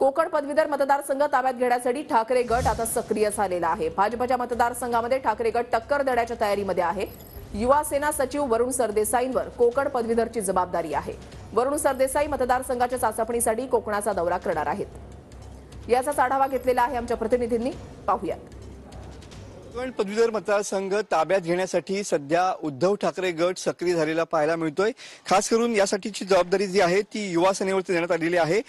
कोकण पदवीधर मतदारसंघ ताब्यात घेण्यासाठी ठाकरे गट आता सक्रिय झालेला आहे भाजपच्या मतदारसंघामध्ये ठाकरे गट टक्कर देण्याच्या तयारीमध्ये आहे युवा सेना सचिव वरुण सरदेसाईंवर कोकण पदवीधरची जबाबदारी आहे वरुण सरदेसाई मतदारसंघाच्या चाचपणीसाठी कोकणाचा दौरा करणार आहेत याचाच आढावा घेतलेला आहे आमच्या प्रतिनिधींनी पाहूयात पण पदवीधर मतदारसंघ ताब्यात घेण्यासाठी सध्या उद्धव ठाकरे गट सक्रिय झालेला पाहायला मिळतोय खास करून यासाठीची जबाबदारी जी आहे ती युवा सेनेवरती देण्यात आलेली आहे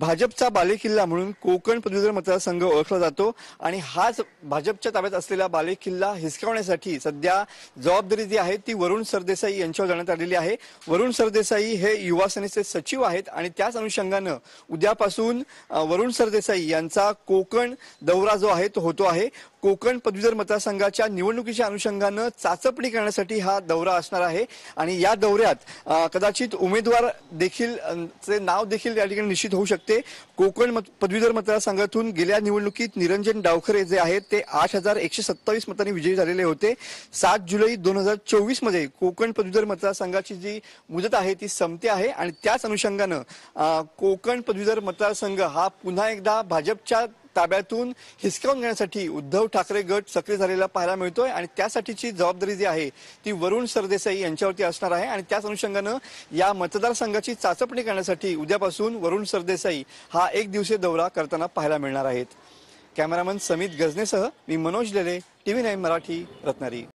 भाजपचा बालेकिल्ला म्हणून कोकण पदवीधर मतदारसंघ ओळखला जातो आणि हाच भाजपच्या ताब्यात असलेला बालेकिल्ला हिसकावण्यासाठी सध्या जबाबदारी जी आहे ती वरुण सरदेसाई यांच्यावर देण्यात आलेली आहे वरुण सरदेसाई हे युवा सेनेचे सचिव आहेत आणि त्याच अनुषंगानं उद्यापासून वरुण सरदेसाई यांचा कोकण दौरा जो आहे तो होतो आहे कोकण पदवीधर मतदारसंघाच्या निवडणुकीच्या अनुषंगानं चाचपणी करण्यासाठी हा दौरा असणार आहे आणि या दौऱ्यात कदाचित उमेदवार देखील नाव देखील या ठिकाणी निश्चित होऊ शकते कोकण मत पदवीधर मतदारसंघातून गेल्या निवडणुकीत निरंजन डावखरे जे आहेत ते आठ हजार एकशे सत्तावीस मतांनी विजयी झालेले होते सात जुलै दोन हजार चोवीसमध्ये कोकण पदवीधर मतदारसंघाची जी मुदत आहे ती संपते आहे आणि त्याच अनुषंगानं कोकण पदवीधर मतदारसंघ हा पुन्हा एकदा भाजपच्या ताब्यातून हिसकावून घेण्यासाठी उद्धव ठाकरे गट सक्रिय झालेला पाहायला मिळतोय आणि त्यासाठीची जबाबदारी जी आहे ती वरुण सरदेसाई यांच्यावरती असणार आहे आणि त्याच अनुषंगानं या मतदारसंघाची चाचपणी करण्यासाठी उद्यापासून वरुण सरदेसाई हा एक दिवसीय दौरा करताना पाहायला मिळणार आहेत कॅमेरामन समित गजनेसह मी मनोज लेले व्ही नाईन मराठी रत्नागिरी